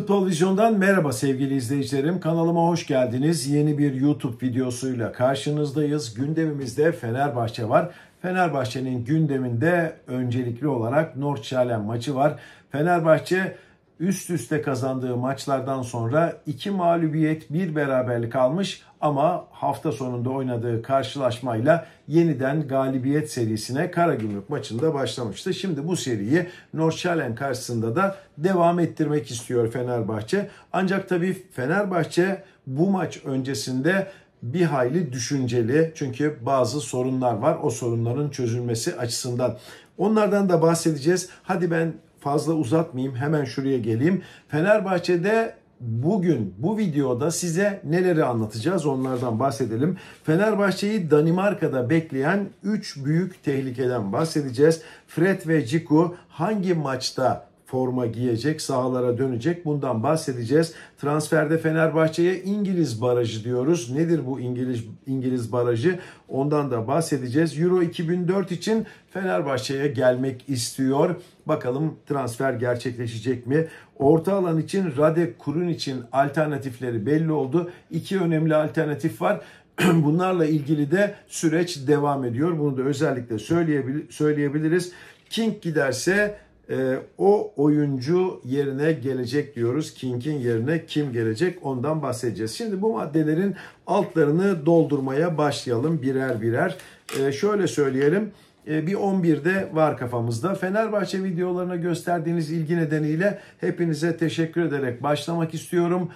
Futbol Vizyon'dan merhaba sevgili izleyicilerim. Kanalıma hoş geldiniz. Yeni bir YouTube videosuyla karşınızdayız. Gündemimizde Fenerbahçe var. Fenerbahçe'nin gündeminde öncelikli olarak North Nordsjælland maçı var. Fenerbahçe üst üste kazandığı maçlardan sonra iki mağlubiyet bir beraberlik almış ama hafta sonunda oynadığı karşılaşmayla yeniden galibiyet serisine Karagümrük maçında başlamıştı. Şimdi bu seriyi Norşalen karşısında da devam ettirmek istiyor Fenerbahçe. Ancak tabii Fenerbahçe bu maç öncesinde bir hayli düşünceli çünkü bazı sorunlar var o sorunların çözülmesi açısından. Onlardan da bahsedeceğiz. Hadi ben fazla uzatmayayım hemen şuraya geleyim. Fenerbahçe'de bugün bu videoda size neleri anlatacağız onlardan bahsedelim. Fenerbahçe'yi Danimarka'da bekleyen 3 büyük tehlikeden bahsedeceğiz. Fred ve Ciku hangi maçta forma giyecek, sahalara dönecek. Bundan bahsedeceğiz. Transferde Fenerbahçe'ye İngiliz barajı diyoruz. Nedir bu İngiliz İngiliz barajı? Ondan da bahsedeceğiz. Euro 2004 için Fenerbahçe'ye gelmek istiyor. Bakalım transfer gerçekleşecek mi? Orta alan için Rade Kurun için alternatifleri belli oldu. İki önemli alternatif var. Bunlarla ilgili de süreç devam ediyor. Bunu da özellikle söyleyebil- söyleyebiliriz. King giderse ee, o oyuncu yerine gelecek diyoruz. King'in yerine kim gelecek ondan bahsedeceğiz. Şimdi bu maddelerin altlarını doldurmaya başlayalım birer birer. Ee, şöyle söyleyelim ee, bir 11'de var kafamızda. Fenerbahçe videolarına gösterdiğiniz ilgi nedeniyle hepinize teşekkür ederek başlamak istiyorum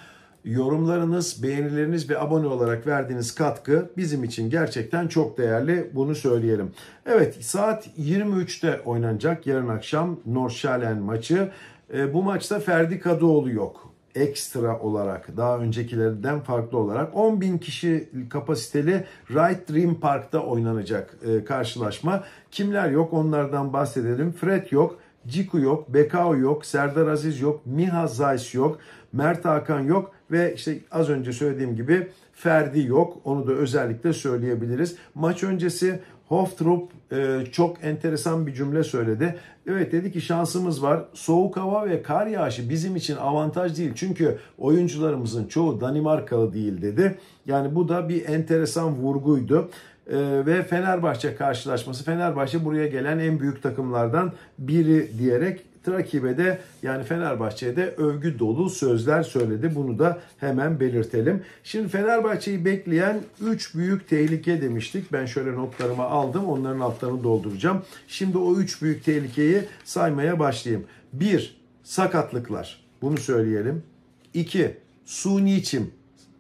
yorumlarınız, beğenileriniz ve abone olarak verdiğiniz katkı bizim için gerçekten çok değerli. Bunu söyleyelim. Evet saat 23'te oynanacak yarın akşam Norşalen maçı. E, bu maçta Ferdi Kadıoğlu yok ekstra olarak daha öncekilerden farklı olarak 10 bin kişi kapasiteli Right Dream Park'ta oynanacak e, karşılaşma. Kimler yok onlardan bahsedelim. Fred yok, Ciku yok, Bekao yok, Serdar Aziz yok, Miha Zays yok, Mert Hakan yok ve işte az önce söylediğim gibi Ferdi yok. Onu da özellikle söyleyebiliriz. Maç öncesi Hoftrup e, çok enteresan bir cümle söyledi. Evet dedi ki şansımız var. Soğuk hava ve kar yağışı bizim için avantaj değil. Çünkü oyuncularımızın çoğu Danimarkalı değil dedi. Yani bu da bir enteresan vurguydu. E, ve Fenerbahçe karşılaşması. Fenerbahçe buraya gelen en büyük takımlardan biri diyerek Trakibe yani Fenerbahçe'de övgü dolu sözler söyledi. Bunu da hemen belirtelim. Şimdi Fenerbahçe'yi bekleyen 3 büyük tehlike demiştik. Ben şöyle notlarımı aldım. Onların altlarını dolduracağım. Şimdi o 3 büyük tehlikeyi saymaya başlayayım. 1. Sakatlıklar. Bunu söyleyelim. 2. Suni içim.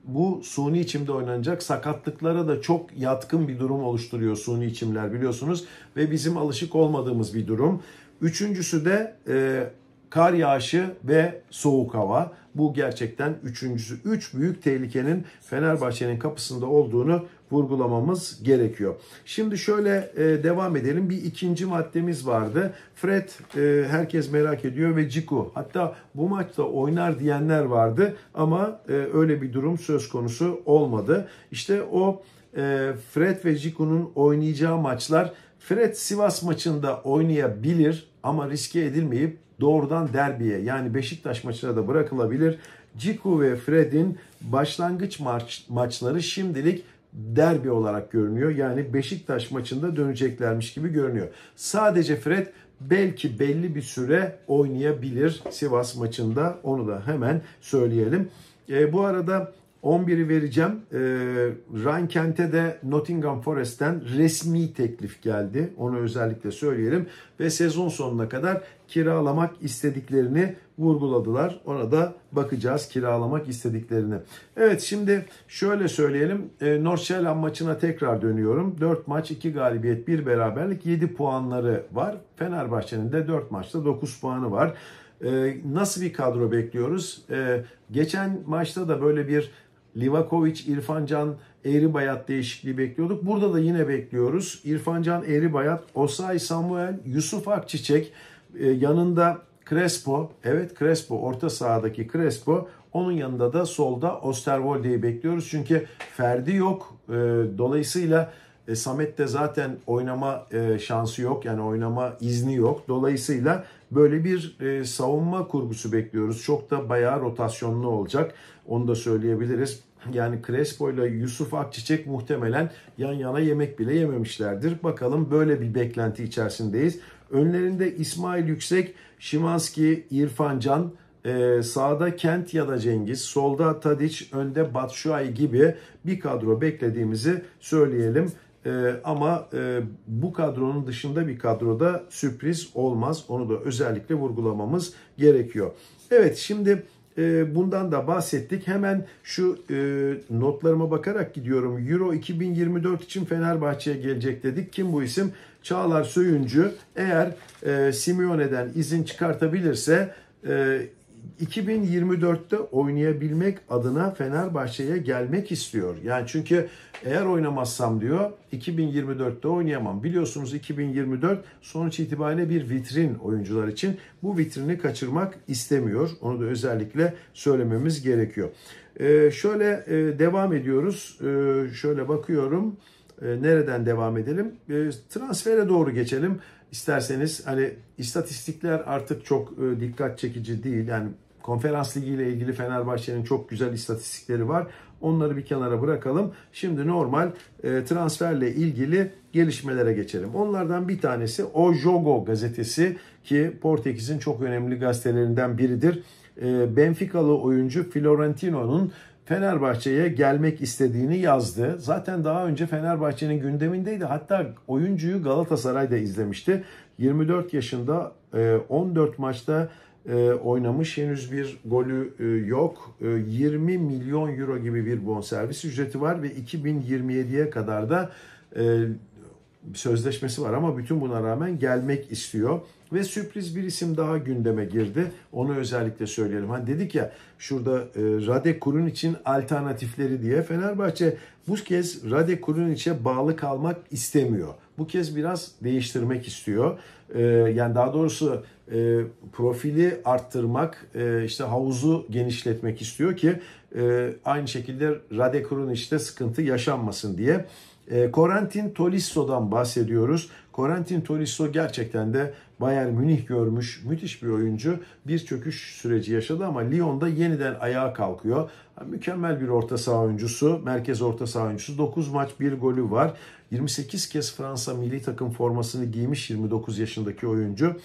bu suni içimde oynanacak sakatlıklara da çok yatkın bir durum oluşturuyor suni içimler biliyorsunuz ve bizim alışık olmadığımız bir durum. Üçüncüsü de e, kar yağışı ve soğuk hava. Bu gerçekten üçüncüsü. Üç büyük tehlikenin Fenerbahçe'nin kapısında olduğunu vurgulamamız gerekiyor. Şimdi şöyle e, devam edelim. Bir ikinci maddemiz vardı. Fred e, herkes merak ediyor ve Ciku. Hatta bu maçta oynar diyenler vardı ama e, öyle bir durum söz konusu olmadı. İşte o e, Fred ve Ciku'nun oynayacağı maçlar Fred Sivas maçında oynayabilir ama riske edilmeyip doğrudan derbiye yani Beşiktaş maçına da bırakılabilir. Ciku ve Fred'in başlangıç maç, maçları şimdilik derbi olarak görünüyor. Yani Beşiktaş maçında döneceklermiş gibi görünüyor. Sadece Fred belki belli bir süre oynayabilir Sivas maçında. Onu da hemen söyleyelim. E, bu arada 11'i vereceğim. E, ee, Ryan Kent'e de Nottingham Forest'ten resmi teklif geldi. Onu özellikle söyleyelim. Ve sezon sonuna kadar kiralamak istediklerini vurguladılar. Orada bakacağız kiralamak istediklerini. Evet şimdi şöyle söyleyelim. E, North maçına tekrar dönüyorum. 4 maç 2 galibiyet 1 beraberlik 7 puanları var. Fenerbahçe'nin de 4 maçta 9 puanı var. E, nasıl bir kadro bekliyoruz? E, geçen maçta da böyle bir Livakovic, İrfancan, Eğri Bayat değişikliği bekliyorduk. Burada da yine bekliyoruz. İrfancan, Eğri Bayat, Osay Samuel, Yusuf Akçiçek, e, yanında Crespo, evet Crespo, orta sahadaki Crespo. Onun yanında da solda Osterwold'i bekliyoruz. Çünkü Ferdi yok. E, dolayısıyla e, Samet de zaten oynama e, şansı yok yani oynama izni yok. Dolayısıyla böyle bir e, savunma kurgusu bekliyoruz. Çok da bayağı rotasyonlu olacak. Onu da söyleyebiliriz. Yani Crespo ile Yusuf Akçiçek muhtemelen yan yana yemek bile yememişlerdir. Bakalım böyle bir beklenti içerisindeyiz. Önlerinde İsmail Yüksek, Şimanski, İrfan Can, ee, sağda Kent ya da Cengiz, solda Tadiç, önde Batşuay gibi bir kadro beklediğimizi söyleyelim. E, ama e, bu kadronun dışında bir kadroda sürpriz olmaz. Onu da özellikle vurgulamamız gerekiyor. Evet şimdi e, bundan da bahsettik. Hemen şu e, notlarıma bakarak gidiyorum. Euro 2024 için Fenerbahçe'ye gelecek dedik. Kim bu isim? Çağlar Söyüncü eğer e, Simeone'den izin çıkartabilirse e, 2024'te oynayabilmek adına Fenerbahçe'ye gelmek istiyor. Yani çünkü eğer oynamazsam diyor 2024'te oynayamam. Biliyorsunuz 2024 sonuç itibariyle bir vitrin oyuncular için. Bu vitrini kaçırmak istemiyor. Onu da özellikle söylememiz gerekiyor. Ee, şöyle e, devam ediyoruz. Ee, şöyle bakıyorum. E, nereden devam edelim? E, transfere doğru geçelim. isterseniz hani istatistikler artık çok e, dikkat çekici değil. Yani konferans ligi ile ilgili Fenerbahçe'nin çok güzel istatistikleri var. Onları bir kenara bırakalım. Şimdi normal transferle ilgili gelişmelere geçelim. Onlardan bir tanesi O Jogo gazetesi ki Portekiz'in çok önemli gazetelerinden biridir. Benfica'lı oyuncu Florentino'nun Fenerbahçe'ye gelmek istediğini yazdı. Zaten daha önce Fenerbahçe'nin gündemindeydi. Hatta oyuncuyu Galatasaray'da izlemişti. 24 yaşında 14 e, maçta e, oynamış. Henüz bir golü e, yok. 20 milyon euro gibi bir bonservis ücreti var ve 2027'ye kadar da sözleşmesi var ama bütün buna rağmen gelmek istiyor. Ve sürpriz bir isim daha gündeme girdi. Onu özellikle söyleyelim. Hani dedik ya şurada e, Rade için alternatifleri diye Fenerbahçe bu kez Rade Kurunic'e bağlı kalmak istemiyor. Bu kez biraz değiştirmek istiyor. E, yani daha doğrusu e, profili arttırmak, e, işte havuzu genişletmek istiyor ki e, aynı şekilde Rade işte sıkıntı yaşanmasın diye. E, Corentin Tolisso'dan bahsediyoruz. Korantin Tolisso gerçekten de Bayern Münih görmüş müthiş bir oyuncu. Bir çöküş süreci yaşadı ama Lyon'da yeniden ayağa kalkıyor. Mükemmel bir orta saha oyuncusu, merkez orta saha oyuncusu. 9 maç 1 golü var. 28 kez Fransa milli takım formasını giymiş 29 yaşındaki oyuncu.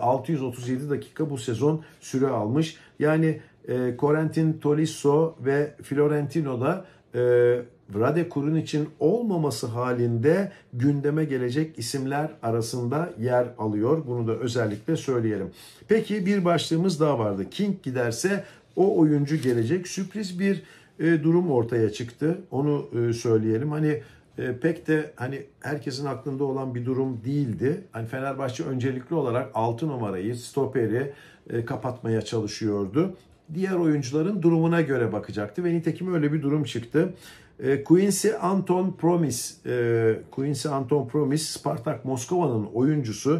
637 ee, dakika bu sezon süre almış. Yani e, Corentin Tolisso ve Florentino da e, Vradekur'un için olmaması halinde gündeme gelecek isimler arasında yer alıyor. Bunu da özellikle söyleyelim. Peki bir başlığımız daha vardı. King giderse o oyuncu gelecek. Sürpriz bir e, durum ortaya çıktı. Onu e, söyleyelim. Hani e, pek de hani herkesin aklında olan bir durum değildi. Hani Fenerbahçe öncelikli olarak 6 numarayı, stoperi e, kapatmaya çalışıyordu. Diğer oyuncuların durumuna göre bakacaktı ve nitekim öyle bir durum çıktı. E, Quincy Anton Promis, e, Quincy Anton Promis Spartak Moskova'nın oyuncusu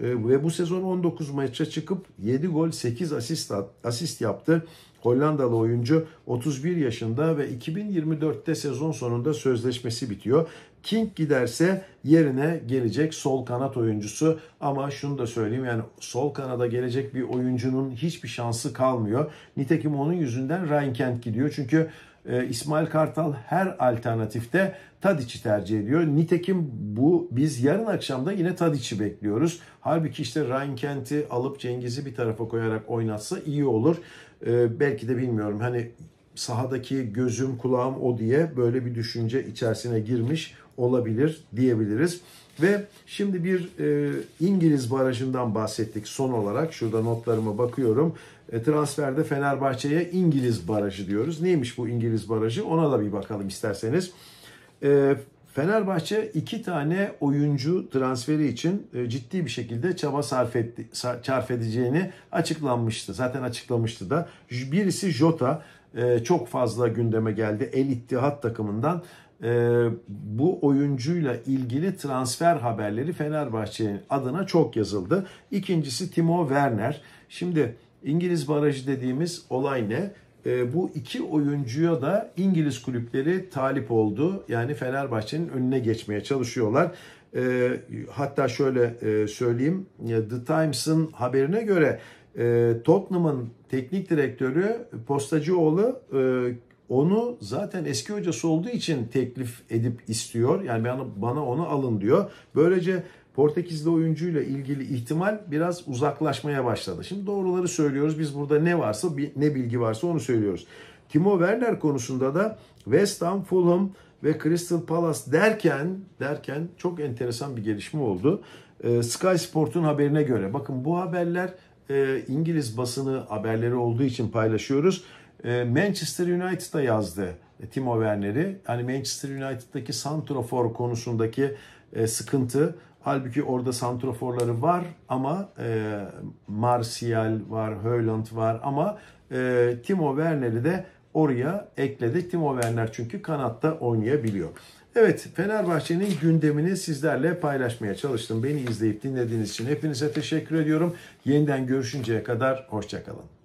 e, ve bu sezon 19 maça çıkıp 7 gol 8 asist asist yaptı. Hollandalı oyuncu 31 yaşında ve 2024'te sezon sonunda sözleşmesi bitiyor. King giderse yerine gelecek sol kanat oyuncusu ama şunu da söyleyeyim yani sol kanada gelecek bir oyuncunun hiçbir şansı kalmıyor. Nitekim onun yüzünden Ryan Kent gidiyor çünkü ee, İsmail Kartal her alternatifte Tadiç'i tercih ediyor. Nitekim bu biz yarın akşamda yine Tadiç'i bekliyoruz. Halbuki işte Ryan Kent'i alıp Cengiz'i bir tarafa koyarak oynatsa iyi olur. Ee, belki de bilmiyorum hani sahadaki gözüm kulağım o diye böyle bir düşünce içerisine girmiş olabilir diyebiliriz. Ve şimdi bir e, İngiliz barajından bahsettik son olarak. Şurada notlarıma bakıyorum. E, transferde Fenerbahçe'ye İngiliz barajı diyoruz. Neymiş bu İngiliz barajı? Ona da bir bakalım isterseniz. E, Fenerbahçe iki tane oyuncu transferi için e, ciddi bir şekilde çaba sarf, etti, sarf edeceğini açıklanmıştı. Zaten açıklamıştı da. Birisi Jota e, çok fazla gündeme geldi. El İttihat takımından e, bu oyuncuyla ilgili transfer haberleri Fenerbahçe'nin adına çok yazıldı. İkincisi Timo Werner. Şimdi İngiliz barajı dediğimiz olay ne? E, bu iki oyuncuya da İngiliz kulüpleri talip oldu. Yani Fenerbahçe'nin önüne geçmeye çalışıyorlar. E, hatta şöyle e, söyleyeyim The Times'ın haberine göre e, Tottenham'ın teknik direktörü Postacıoğlu e, onu zaten eski hocası olduğu için teklif edip istiyor. Yani bana, bana onu alın diyor. Böylece Portekizli oyuncuyla ilgili ihtimal biraz uzaklaşmaya başladı. Şimdi doğruları söylüyoruz. Biz burada ne varsa, ne bilgi varsa onu söylüyoruz. Timo Werner konusunda da West Ham, Fulham ve Crystal Palace derken derken çok enteresan bir gelişme oldu. Ee, Sky Sport'un haberine göre bakın bu haberler e, İngiliz basını haberleri olduğu için paylaşıyoruz. E, Manchester United'a yazdı e, Timo Werner'i. Yani Manchester United'daki santrofor konusundaki e, sıkıntı. Halbuki orada santroforları var ama Martial var, Haaland var ama Timo Werner'i de oraya ekledik Timo Werner çünkü kanatta oynayabiliyor. Evet Fenerbahçe'nin gündemini sizlerle paylaşmaya çalıştım. Beni izleyip dinlediğiniz için hepinize teşekkür ediyorum. Yeniden görüşünceye kadar hoşçakalın.